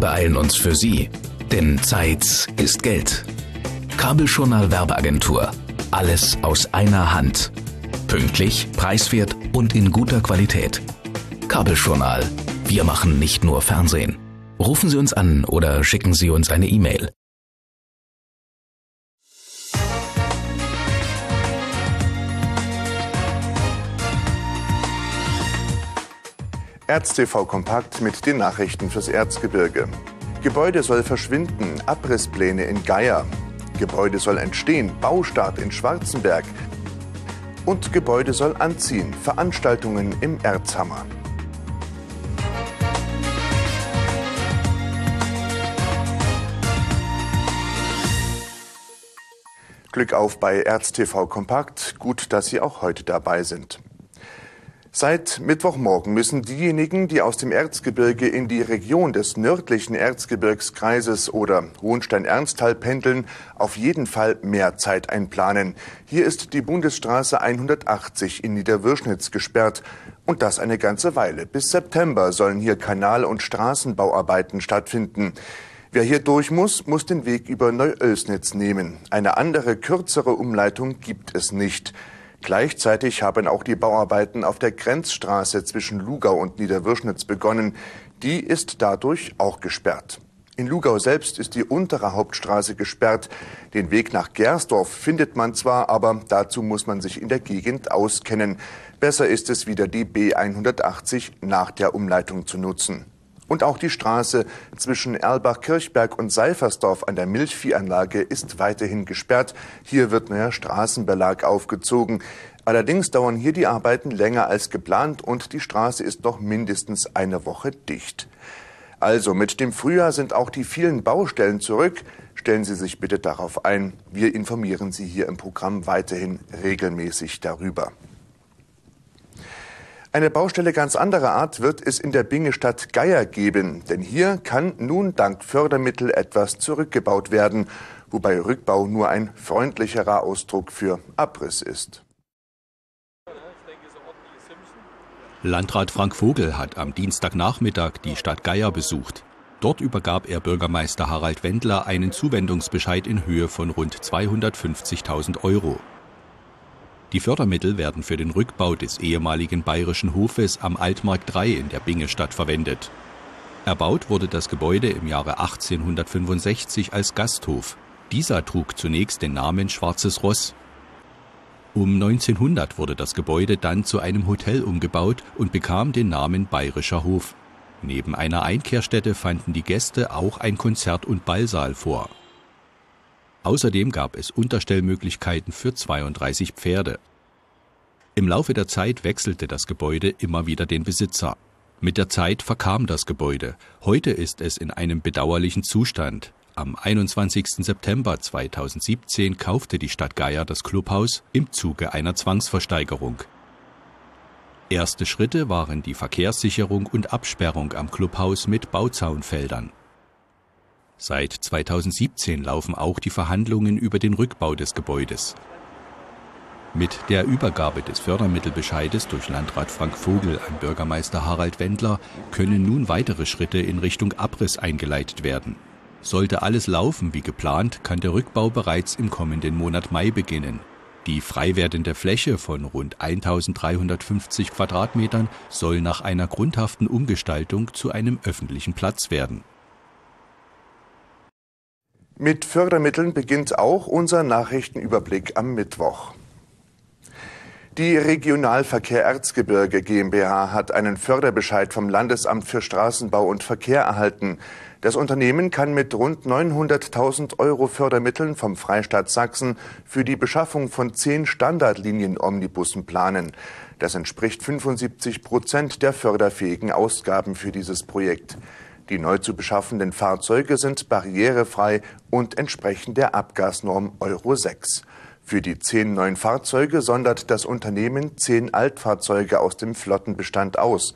beeilen uns für Sie, denn Zeit ist Geld. Kabeljournal Werbeagentur. Alles aus einer Hand. Pünktlich, preiswert und in guter Qualität. Kabeljournal. Wir machen nicht nur Fernsehen. Rufen Sie uns an oder schicken Sie uns eine E-Mail ErzTV Kompakt mit den Nachrichten fürs Erzgebirge. Gebäude soll verschwinden, Abrisspläne in Geier. Gebäude soll entstehen, Baustart in Schwarzenberg. Und Gebäude soll anziehen, Veranstaltungen im Erzhammer. Glück auf bei ErzTV Kompakt. Gut, dass Sie auch heute dabei sind. Seit Mittwochmorgen müssen diejenigen, die aus dem Erzgebirge in die Region des nördlichen Erzgebirgskreises oder Hohenstein-Ernsthal pendeln, auf jeden Fall mehr Zeit einplanen. Hier ist die Bundesstraße 180 in Niederwürschnitz gesperrt. Und das eine ganze Weile. Bis September sollen hier Kanal- und Straßenbauarbeiten stattfinden. Wer hier durch muss, muss den Weg über Neuölsnitz nehmen. Eine andere, kürzere Umleitung gibt es nicht. Gleichzeitig haben auch die Bauarbeiten auf der Grenzstraße zwischen Lugau und Niederwürschnitz begonnen. Die ist dadurch auch gesperrt. In Lugau selbst ist die untere Hauptstraße gesperrt. Den Weg nach Gersdorf findet man zwar, aber dazu muss man sich in der Gegend auskennen. Besser ist es wieder, die B180 nach der Umleitung zu nutzen. Und auch die Straße zwischen Erlbach-Kirchberg und Seifersdorf an der Milchviehanlage ist weiterhin gesperrt. Hier wird neuer Straßenbelag aufgezogen. Allerdings dauern hier die Arbeiten länger als geplant und die Straße ist noch mindestens eine Woche dicht. Also mit dem Frühjahr sind auch die vielen Baustellen zurück. Stellen Sie sich bitte darauf ein. Wir informieren Sie hier im Programm weiterhin regelmäßig darüber. Eine Baustelle ganz anderer Art wird es in der Bingestadt Geier geben, denn hier kann nun dank Fördermittel etwas zurückgebaut werden, wobei Rückbau nur ein freundlicherer Ausdruck für Abriss ist. Landrat Frank Vogel hat am Dienstagnachmittag die Stadt Geier besucht. Dort übergab er Bürgermeister Harald Wendler einen Zuwendungsbescheid in Höhe von rund 250.000 Euro. Die Fördermittel werden für den Rückbau des ehemaligen bayerischen Hofes am Altmarkt 3 in der Bingestadt verwendet. Erbaut wurde das Gebäude im Jahre 1865 als Gasthof. Dieser trug zunächst den Namen Schwarzes Ross. Um 1900 wurde das Gebäude dann zu einem Hotel umgebaut und bekam den Namen Bayerischer Hof. Neben einer Einkehrstätte fanden die Gäste auch ein Konzert- und Ballsaal vor. Außerdem gab es Unterstellmöglichkeiten für 32 Pferde. Im Laufe der Zeit wechselte das Gebäude immer wieder den Besitzer. Mit der Zeit verkam das Gebäude. Heute ist es in einem bedauerlichen Zustand. Am 21. September 2017 kaufte die Stadt Geier das Clubhaus im Zuge einer Zwangsversteigerung. Erste Schritte waren die Verkehrssicherung und Absperrung am Clubhaus mit Bauzaunfeldern. Seit 2017 laufen auch die Verhandlungen über den Rückbau des Gebäudes. Mit der Übergabe des Fördermittelbescheides durch Landrat Frank Vogel an Bürgermeister Harald Wendler können nun weitere Schritte in Richtung Abriss eingeleitet werden. Sollte alles laufen wie geplant, kann der Rückbau bereits im kommenden Monat Mai beginnen. Die frei werdende Fläche von rund 1350 Quadratmetern soll nach einer grundhaften Umgestaltung zu einem öffentlichen Platz werden. Mit Fördermitteln beginnt auch unser Nachrichtenüberblick am Mittwoch. Die Regionalverkehr Erzgebirge GmbH hat einen Förderbescheid vom Landesamt für Straßenbau und Verkehr erhalten. Das Unternehmen kann mit rund 900.000 Euro Fördermitteln vom Freistaat Sachsen für die Beschaffung von zehn Standardlinien-Omnibussen planen. Das entspricht 75 Prozent der förderfähigen Ausgaben für dieses Projekt. Die neu zu beschaffenden Fahrzeuge sind barrierefrei und entsprechen der Abgasnorm Euro 6. Für die zehn neuen Fahrzeuge sondert das Unternehmen zehn Altfahrzeuge aus dem Flottenbestand aus.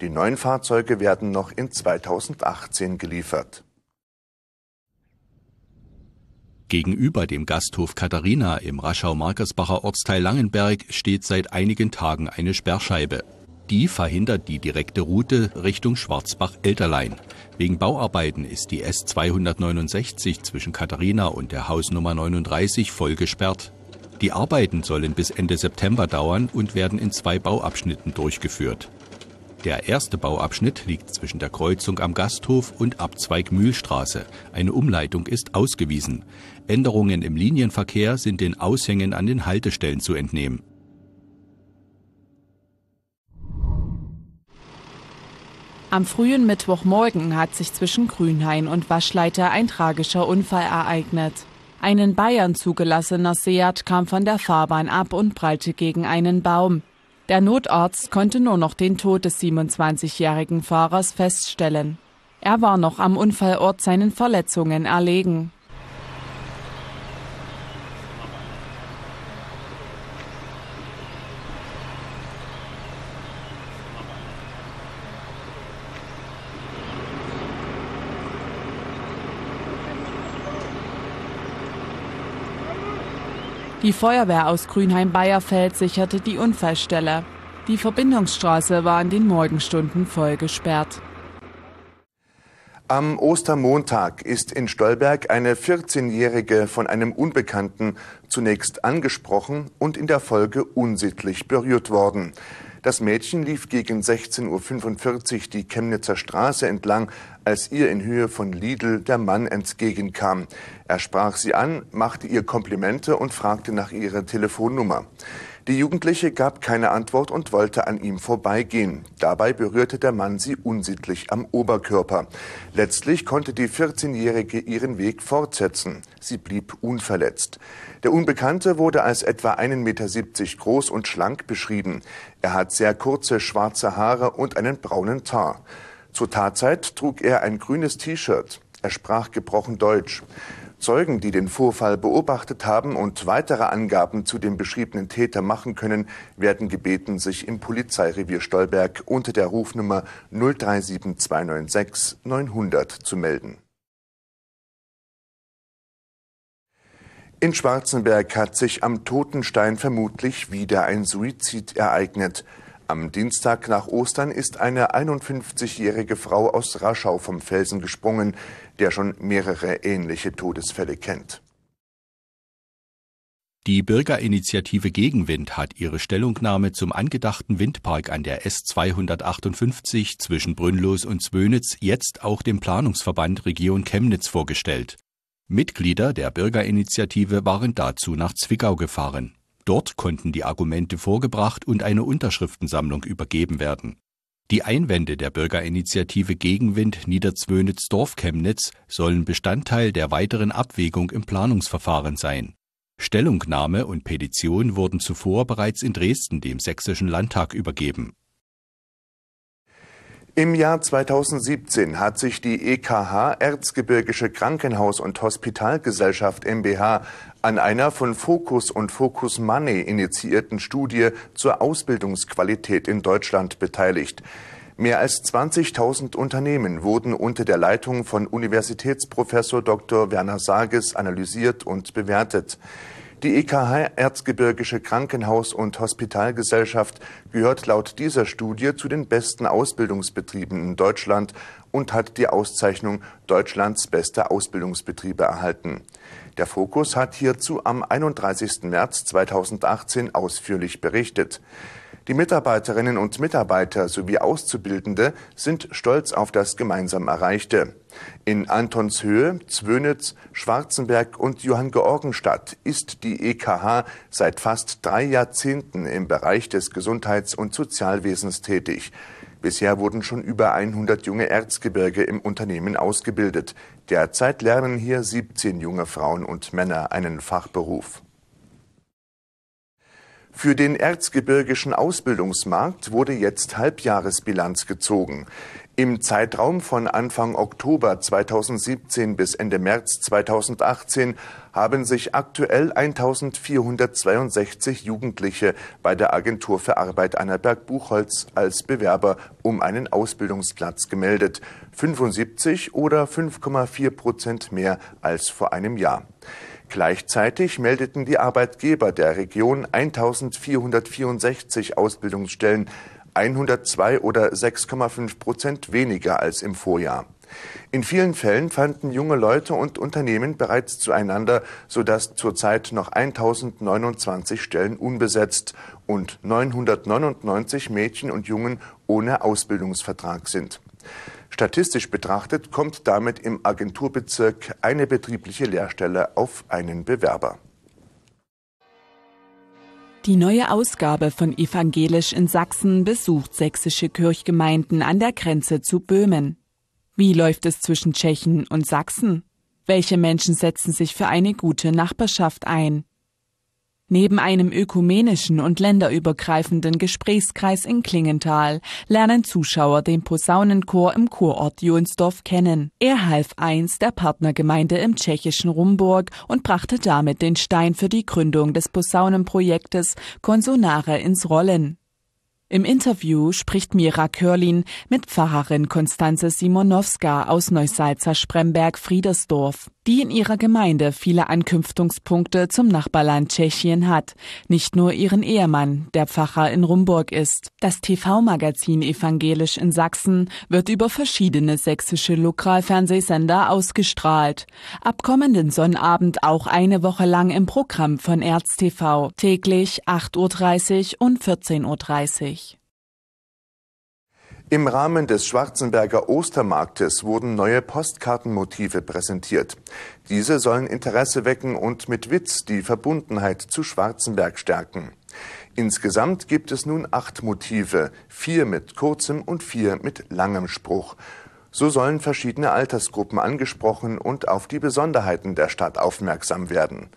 Die neuen Fahrzeuge werden noch in 2018 geliefert. Gegenüber dem Gasthof Katharina im Raschau-Markersbacher Ortsteil Langenberg steht seit einigen Tagen eine Sperrscheibe. Die verhindert die direkte Route Richtung Schwarzbach-Elterlein. Wegen Bauarbeiten ist die S269 zwischen Katharina und der Hausnummer 39 voll gesperrt. Die Arbeiten sollen bis Ende September dauern und werden in zwei Bauabschnitten durchgeführt. Der erste Bauabschnitt liegt zwischen der Kreuzung am Gasthof und Abzweig Mühlstraße. Eine Umleitung ist ausgewiesen. Änderungen im Linienverkehr sind den Aushängen an den Haltestellen zu entnehmen. Am frühen Mittwochmorgen hat sich zwischen Grünhain und Waschleiter ein tragischer Unfall ereignet. Ein in Bayern zugelassener Seat kam von der Fahrbahn ab und prallte gegen einen Baum. Der Notarzt konnte nur noch den Tod des 27-jährigen Fahrers feststellen. Er war noch am Unfallort seinen Verletzungen erlegen. Die Feuerwehr aus Grünheim-Bayerfeld sicherte die Unfallstelle. Die Verbindungsstraße war in den Morgenstunden voll gesperrt. Am Ostermontag ist in Stolberg eine 14-Jährige von einem Unbekannten zunächst angesprochen und in der Folge unsittlich berührt worden. Das Mädchen lief gegen 16.45 Uhr die Chemnitzer Straße entlang, als ihr in Höhe von Lidl der Mann entgegenkam. Er sprach sie an, machte ihr Komplimente und fragte nach ihrer Telefonnummer. Die Jugendliche gab keine Antwort und wollte an ihm vorbeigehen. Dabei berührte der Mann sie unsittlich am Oberkörper. Letztlich konnte die 14-Jährige ihren Weg fortsetzen. Sie blieb unverletzt. Der Unbekannte wurde als etwa 1,70 Meter groß und schlank beschrieben. Er hat sehr kurze schwarze Haare und einen braunen Tar. Zur Tatzeit trug er ein grünes T-Shirt. Er sprach gebrochen Deutsch. Zeugen, die den Vorfall beobachtet haben und weitere Angaben zu dem beschriebenen Täter machen können, werden gebeten, sich im Polizeirevier Stolberg unter der Rufnummer 037296 900 zu melden. In Schwarzenberg hat sich am Totenstein vermutlich wieder ein Suizid ereignet. Am Dienstag nach Ostern ist eine 51-jährige Frau aus Raschau vom Felsen gesprungen, der schon mehrere ähnliche Todesfälle kennt. Die Bürgerinitiative Gegenwind hat ihre Stellungnahme zum angedachten Windpark an der S258 zwischen Brünnlos und Zwönitz jetzt auch dem Planungsverband Region Chemnitz vorgestellt. Mitglieder der Bürgerinitiative waren dazu nach Zwickau gefahren. Dort konnten die Argumente vorgebracht und eine Unterschriftensammlung übergeben werden. Die Einwände der Bürgerinitiative Gegenwind Niederzwönitz-Dorf-Chemnitz sollen Bestandteil der weiteren Abwägung im Planungsverfahren sein. Stellungnahme und Petition wurden zuvor bereits in Dresden dem Sächsischen Landtag übergeben. Im Jahr 2017 hat sich die EKH Erzgebirgische Krankenhaus- und Hospitalgesellschaft MBH an einer von Focus und Focus Money initiierten Studie zur Ausbildungsqualität in Deutschland beteiligt. Mehr als 20.000 Unternehmen wurden unter der Leitung von Universitätsprofessor Dr. Werner Sages analysiert und bewertet. Die EKH Erzgebirgische Krankenhaus- und Hospitalgesellschaft gehört laut dieser Studie zu den besten Ausbildungsbetrieben in Deutschland und hat die Auszeichnung Deutschlands beste Ausbildungsbetriebe erhalten. Der Fokus hat hierzu am 31. März 2018 ausführlich berichtet. Die Mitarbeiterinnen und Mitarbeiter sowie Auszubildende sind stolz auf das gemeinsam Erreichte. In Antonshöhe, Zwönitz, Schwarzenberg und Johanngeorgenstadt ist die EKH seit fast drei Jahrzehnten im Bereich des Gesundheits- und Sozialwesens tätig. Bisher wurden schon über 100 junge Erzgebirge im Unternehmen ausgebildet. Derzeit lernen hier 17 junge Frauen und Männer einen Fachberuf. Für den erzgebirgischen Ausbildungsmarkt wurde jetzt Halbjahresbilanz gezogen. Im Zeitraum von Anfang Oktober 2017 bis Ende März 2018 haben sich aktuell 1462 Jugendliche bei der Agentur für Arbeit Annaberg-Buchholz als Bewerber um einen Ausbildungsplatz gemeldet. 75 oder 5,4 Prozent mehr als vor einem Jahr. Gleichzeitig meldeten die Arbeitgeber der Region 1464 Ausbildungsstellen. 102 oder 6,5 Prozent weniger als im Vorjahr. In vielen Fällen fanden junge Leute und Unternehmen bereits zueinander, sodass zurzeit noch 1029 Stellen unbesetzt und 999 Mädchen und Jungen ohne Ausbildungsvertrag sind. Statistisch betrachtet kommt damit im Agenturbezirk eine betriebliche Lehrstelle auf einen Bewerber. Die neue Ausgabe von Evangelisch in Sachsen besucht sächsische Kirchgemeinden an der Grenze zu Böhmen. Wie läuft es zwischen Tschechen und Sachsen? Welche Menschen setzen sich für eine gute Nachbarschaft ein? Neben einem ökumenischen und länderübergreifenden Gesprächskreis in Klingenthal lernen Zuschauer den Posaunenchor im Kurort Jonsdorf kennen. Er half einst der Partnergemeinde im tschechischen Rumburg und brachte damit den Stein für die Gründung des Posaunenprojektes Konsonare ins Rollen. Im Interview spricht Mira Körlin mit Pfarrerin Konstanze Simonowska aus Neusalzer Spremberg Friedersdorf, die in ihrer Gemeinde viele Ankünftungspunkte zum Nachbarland Tschechien hat. Nicht nur ihren Ehemann, der Pfarrer in Rumburg ist. Das TV-Magazin Evangelisch in Sachsen wird über verschiedene sächsische Lokalfernsehsender ausgestrahlt. Ab kommenden Sonnabend auch eine Woche lang im Programm von ErzTV. Täglich 8.30 Uhr und 14.30 Uhr. Im Rahmen des Schwarzenberger Ostermarktes wurden neue Postkartenmotive präsentiert. Diese sollen Interesse wecken und mit Witz die Verbundenheit zu Schwarzenberg stärken. Insgesamt gibt es nun acht Motive, vier mit kurzem und vier mit langem Spruch. So sollen verschiedene Altersgruppen angesprochen und auf die Besonderheiten der Stadt aufmerksam werden.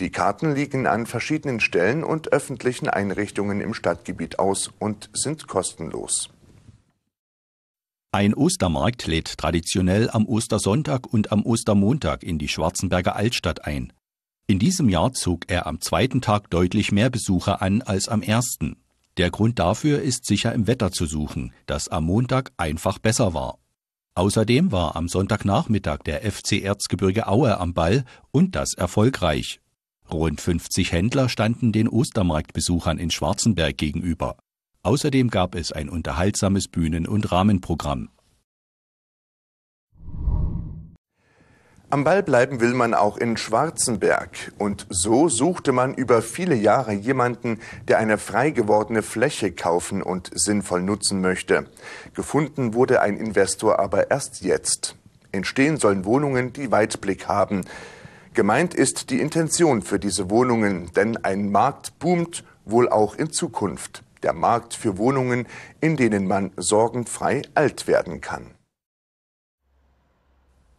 Die Karten liegen an verschiedenen Stellen und öffentlichen Einrichtungen im Stadtgebiet aus und sind kostenlos. Ein Ostermarkt lädt traditionell am Ostersonntag und am Ostermontag in die Schwarzenberger Altstadt ein. In diesem Jahr zog er am zweiten Tag deutlich mehr Besucher an als am ersten. Der Grund dafür ist sicher im Wetter zu suchen, das am Montag einfach besser war. Außerdem war am Sonntagnachmittag der FC Erzgebirge Aue am Ball und das erfolgreich. Rund 50 Händler standen den Ostermarktbesuchern in Schwarzenberg gegenüber. Außerdem gab es ein unterhaltsames Bühnen- und Rahmenprogramm. Am Ball bleiben will man auch in Schwarzenberg. Und so suchte man über viele Jahre jemanden, der eine frei gewordene Fläche kaufen und sinnvoll nutzen möchte. Gefunden wurde ein Investor aber erst jetzt. Entstehen sollen Wohnungen, die Weitblick haben. Gemeint ist die Intention für diese Wohnungen, denn ein Markt boomt wohl auch in Zukunft der Markt für Wohnungen, in denen man sorgenfrei alt werden kann.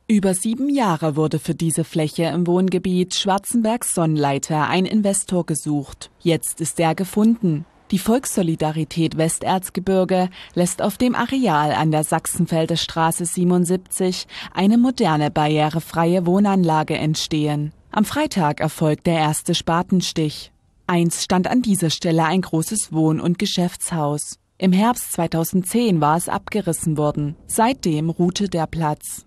Über sieben Jahre wurde für diese Fläche im Wohngebiet Schwarzenbergs Sonnleiter ein Investor gesucht. Jetzt ist er gefunden. Die Volkssolidarität Westerzgebirge lässt auf dem Areal an der Sachsenfelder Straße 77 eine moderne barrierefreie Wohnanlage entstehen. Am Freitag erfolgt der erste Spatenstich. Einst stand an dieser Stelle ein großes Wohn- und Geschäftshaus. Im Herbst 2010 war es abgerissen worden. Seitdem ruhte der Platz.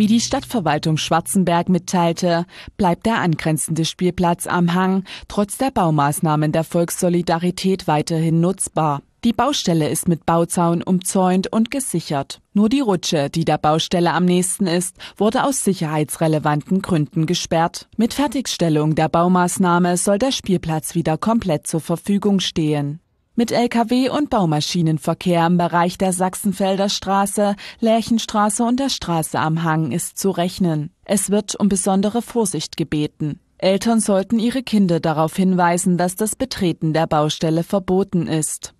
Wie die Stadtverwaltung Schwarzenberg mitteilte, bleibt der angrenzende Spielplatz am Hang trotz der Baumaßnahmen der Volkssolidarität weiterhin nutzbar. Die Baustelle ist mit Bauzaun umzäunt und gesichert. Nur die Rutsche, die der Baustelle am nächsten ist, wurde aus sicherheitsrelevanten Gründen gesperrt. Mit Fertigstellung der Baumaßnahme soll der Spielplatz wieder komplett zur Verfügung stehen mit Lkw und Baumaschinenverkehr im Bereich der Sachsenfelder Straße, Lärchenstraße und der Straße am Hang ist zu rechnen. Es wird um besondere Vorsicht gebeten. Eltern sollten ihre Kinder darauf hinweisen, dass das Betreten der Baustelle verboten ist.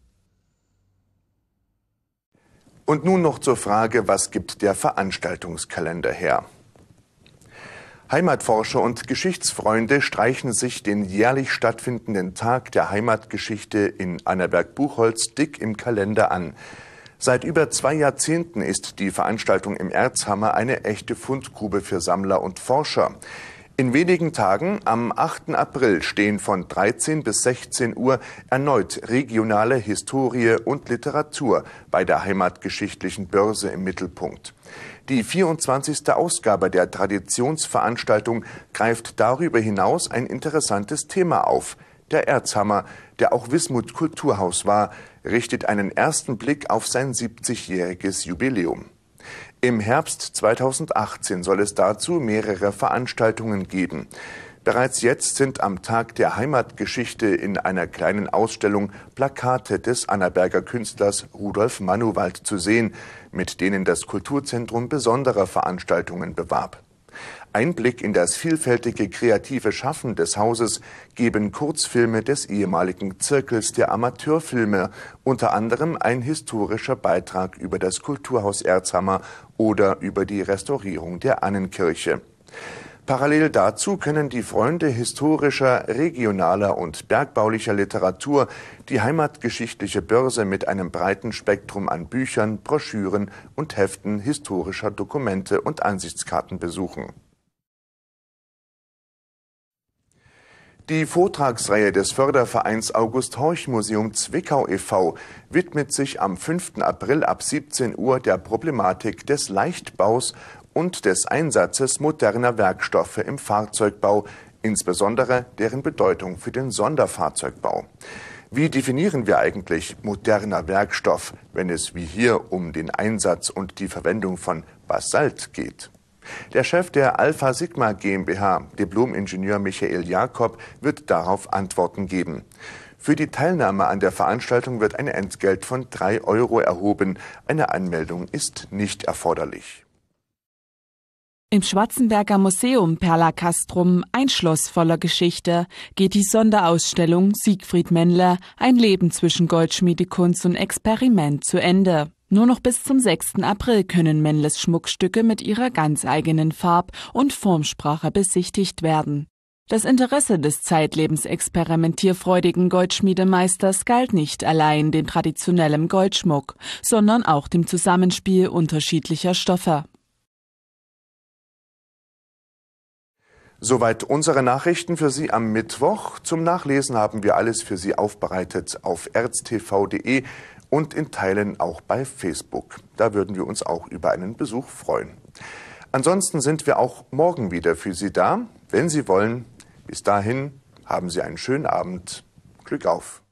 Und nun noch zur Frage, was gibt der Veranstaltungskalender her? Heimatforscher und Geschichtsfreunde streichen sich den jährlich stattfindenden Tag der Heimatgeschichte in Annaberg-Buchholz dick im Kalender an. Seit über zwei Jahrzehnten ist die Veranstaltung im Erzhammer eine echte Fundgrube für Sammler und Forscher. In wenigen Tagen, am 8. April, stehen von 13 bis 16 Uhr erneut regionale Historie und Literatur bei der heimatgeschichtlichen Börse im Mittelpunkt. Die 24. Ausgabe der Traditionsveranstaltung greift darüber hinaus ein interessantes Thema auf. Der Erzhammer, der auch Wismut Kulturhaus war, richtet einen ersten Blick auf sein 70-jähriges Jubiläum. Im Herbst 2018 soll es dazu mehrere Veranstaltungen geben. Bereits jetzt sind am Tag der Heimatgeschichte in einer kleinen Ausstellung Plakate des Annaberger Künstlers Rudolf Manuwald zu sehen, mit denen das Kulturzentrum besondere Veranstaltungen bewarb. Einblick in das vielfältige kreative Schaffen des Hauses geben Kurzfilme des ehemaligen Zirkels der Amateurfilme, unter anderem ein historischer Beitrag über das Kulturhaus Erzhammer oder über die Restaurierung der Annenkirche. Parallel dazu können die Freunde historischer, regionaler und bergbaulicher Literatur die heimatgeschichtliche Börse mit einem breiten Spektrum an Büchern, Broschüren und Heften historischer Dokumente und Ansichtskarten besuchen. Die Vortragsreihe des Fördervereins August Horch Museum Zwickau e.V. widmet sich am 5. April ab 17 Uhr der Problematik des Leichtbaus und des Einsatzes moderner Werkstoffe im Fahrzeugbau, insbesondere deren Bedeutung für den Sonderfahrzeugbau. Wie definieren wir eigentlich moderner Werkstoff, wenn es wie hier um den Einsatz und die Verwendung von Basalt geht? Der Chef der Alpha Sigma GmbH, Diplom-Ingenieur Michael Jakob, wird darauf Antworten geben. Für die Teilnahme an der Veranstaltung wird ein Entgelt von 3 Euro erhoben. Eine Anmeldung ist nicht erforderlich. Im Schwarzenberger Museum Perla Castrum, ein Schloss voller Geschichte, geht die Sonderausstellung Siegfried Männler, ein Leben zwischen Goldschmiedekunst und Experiment zu Ende. Nur noch bis zum 6. April können Menles Schmuckstücke mit ihrer ganz eigenen Farb- und Formsprache besichtigt werden. Das Interesse des zeitlebens experimentierfreudigen Goldschmiedemeisters galt nicht allein dem traditionellen Goldschmuck, sondern auch dem Zusammenspiel unterschiedlicher Stoffe. Soweit unsere Nachrichten für Sie am Mittwoch. Zum Nachlesen haben wir alles für Sie aufbereitet auf erztv.de und in Teilen auch bei Facebook. Da würden wir uns auch über einen Besuch freuen. Ansonsten sind wir auch morgen wieder für Sie da, wenn Sie wollen. Bis dahin haben Sie einen schönen Abend. Glück auf!